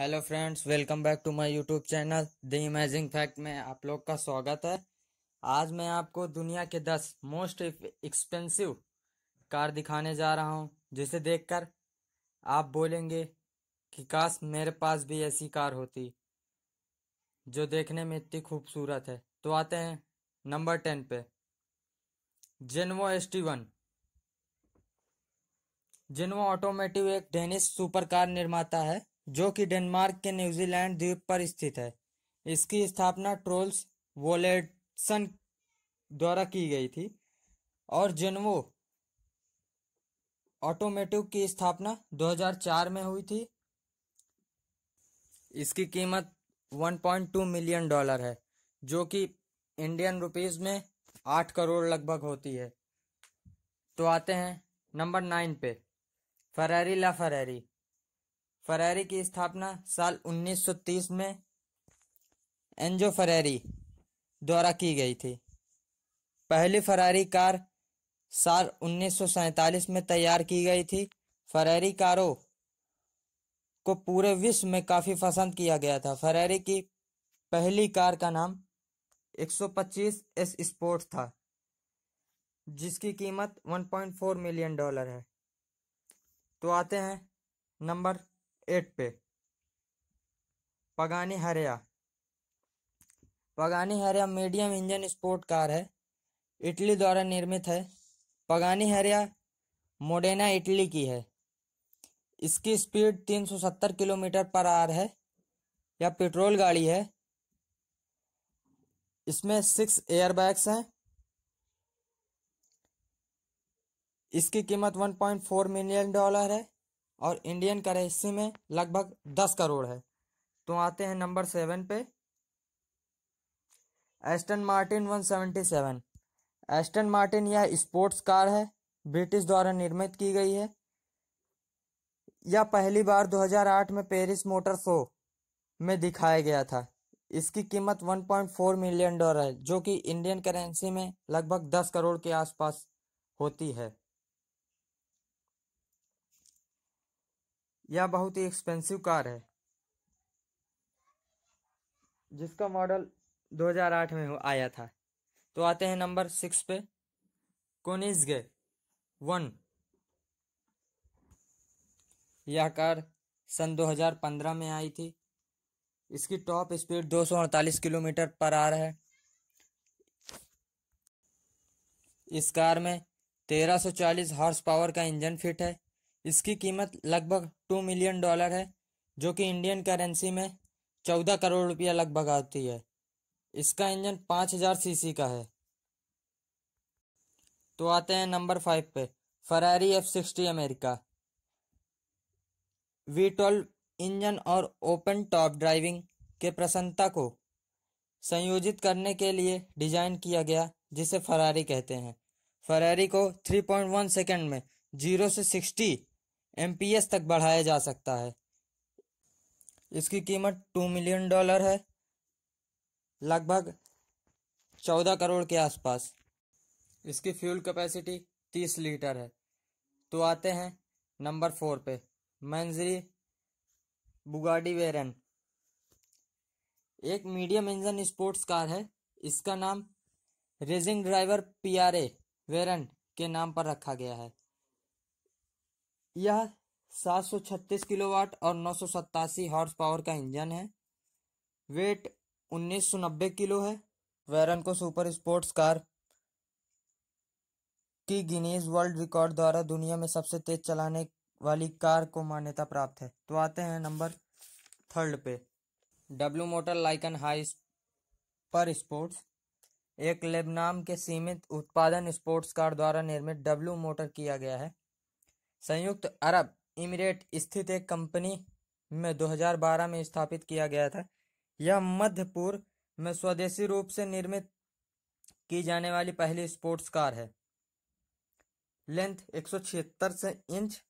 hello friends welcome back to my YouTube channel the amazing fact में आप लोग का स्वागत है आज मैं आपको दुनिया के दस मोस्ट एक्सपेंसिव कार दिखाने जा रहा हूं जिसे देखकर आप बोलेंगे कि काश मेरे पास भी ऐसी कार होती जो देखने में इतनी खूबसूरत है तो आते हैं नंबर टेन पे Zenvo S T one Zenvo automotive एक डेनिश सुपर कार निर्माता है जो कि डेनमार्क के न्यूजीलैंड द्वीप पर स्थित है इसकी स्थापना ट्रोल्स वोलेटसन द्वारा की गई थी और जेनवो ऑटोमेटिव की स्थापना 2004 में हुई थी इसकी कीमत 1.2 मिलियन डॉलर है जो कि इंडियन रुपीस में आठ करोड़ लगभग होती है तो आते हैं नंबर नाइन पे फरारी ला फरारी फरारी की स्थापना साल 1930 में एंजो फरारी द्वारा की गई थी पहली फरारी कार साल 1947 में तैयार की गई थी फरारी कारों को पूरे विश्व में काफ़ी पसंद किया गया था फरारी की पहली कार का नाम 125 एस स्पोर्ट था जिसकी कीमत 1.4 मिलियन डॉलर है तो आते हैं नंबर एट पे पगानी Huayra Pagani Huayra medium engine sport car है इटली द्वारा निर्मित है पगानी हरिया मोडेना इटली की है इसकी स्पीड 370 किलोमीटर पर आर है यह पेट्रोल गाड़ी है इसमें सिक्स एयरबैग्स हैं इसकी कीमत 1.4 मिलियन डॉलर है और इंडियन करेंसी में लगभग दस करोड़ है तो आते हैं नंबर सेवन पे एस्टन मार्टिन 177 एस्टन मार्टिन यह स्पोर्ट्स कार है ब्रिटिश द्वारा निर्मित की गई है यह पहली बार 2008 में पेरिस मोटर शो में दिखाया गया था इसकी कीमत 1.4 मिलियन डॉलर है जो कि इंडियन करेंसी में लगभग 10 करोड़ के आसपास होती है यह बहुत ही एक्सपेंसिव कार है जिसका मॉडल 2008 में आया था तो आते हैं नंबर सिक्स पे कोनिजगे वन यह कार सन 2015 में आई थी इसकी टॉप स्पीड दो किलोमीटर पर आर है इस कार में 1340 हॉर्स पावर का इंजन फिट है इसकी कीमत लगभग टू मिलियन डॉलर है जो कि इंडियन करेंसी में चौदह करोड़ रुपया लगभग आती है इसका इंजन पाँच हज़ार सीसी का है तो आते हैं नंबर फाइव पे Ferrari F sixty America V twelve engine और ओपन टॉप ड्राइविंग के प्रसन्नता को संयोजित करने के लिए डिज़ाइन किया गया जिसे फरारी कहते हैं फरारी को 3.1 सेकंड में जीरो से सिक्सटी एम तक बढ़ाया जा सकता है इसकी कीमत टू मिलियन डॉलर है लगभग चौदह करोड़ के आसपास इसकी फ्यूल कैपेसिटी तीस लीटर है तो आते हैं नंबर फोर पे मंजरी बुगाडी वेरन एक मीडियम इंजन स्पोर्ट्स कार है इसका नाम racing driver P R A Veyron के नाम पर रखा गया है यह 736 किलोवाट और नौ हॉर्स पावर का इंजन है वेट 1990 किलो है वैरन को सुपर स्पोर्ट्स कार की गिनीज वर्ल्ड रिकॉर्ड द्वारा दुनिया में सबसे तेज चलाने वाली कार को मान्यता प्राप्त है तो आते हैं नंबर थर्ड पे W motor Lykan hyper sports एक लेबनाम के सीमित उत्पादन स्पोर्ट्स कार द्वारा निर्मित डब्लू मोटर किया गया है संयुक्त अरब इमिरेट स्थित एक कंपनी में 2012 में स्थापित किया गया था यह मध्य पूर्व में स्वदेशी रूप से निर्मित की जाने वाली पहली स्पोर्ट्स कार है लेंथ एक से इंच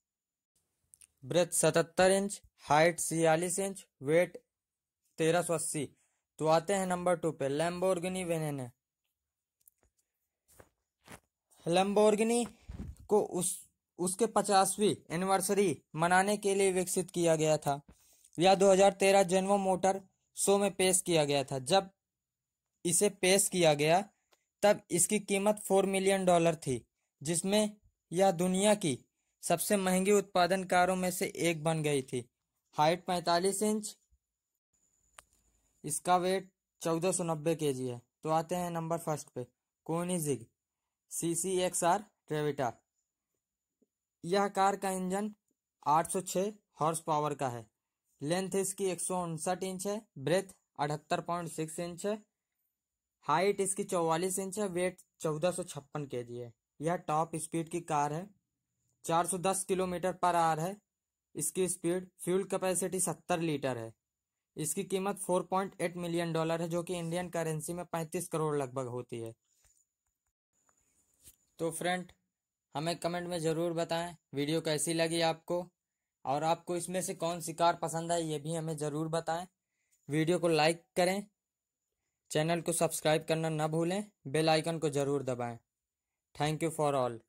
ब्रेथ 77 इंच हाइट छियालीस इंच वेट 1380 तो आते हैं नंबर टू पे लैम्बोर्गिनी वेनेने लैम्बोर्गिनी को उस उसके पचासवीं एनिवर्सरी मनाने के लिए विकसित किया गया था यह 2013 जनवो मोटर शो में पेश किया गया था जब इसे पेश किया गया तब इसकी कीमत फोर मिलियन डॉलर थी जिसमें यह दुनिया की सबसे महंगी उत्पादन कारों में से एक बन गई थी हाइट 45 इंच इसका वेट चौदह सौ नब्बे के जी है तो आते हैं नंबर फर्स्ट पे कोनिजिग सी सी एक्स आर ट्रेविटा यह कार का इंजन 806 हॉर्स पावर का है लेंथ इसकी एक इंच है ब्रेथ अठहत्तर इंच है हाइट इसकी चौवालीस इंच है वेट चौदह सौ छप्पन के जी है यह टॉप स्पीड की कार है 410 किलोमीटर पर आर है इसकी स्पीड फ्यूल कैपेसिटी 70 लीटर है इसकी कीमत 4.8 मिलियन डॉलर है जो कि इंडियन करेंसी में 35 करोड़ लगभग होती है तो फ्रेंड हमें कमेंट में ज़रूर बताएं वीडियो कैसी लगी आपको और आपको इसमें से कौन सी कार पसंद है ये भी हमें ज़रूर बताएं वीडियो को लाइक करें चैनल को सब्सक्राइब करना ना भूलें बेल आइकन को ज़रूर दबाएं थैंक यू फॉर ऑल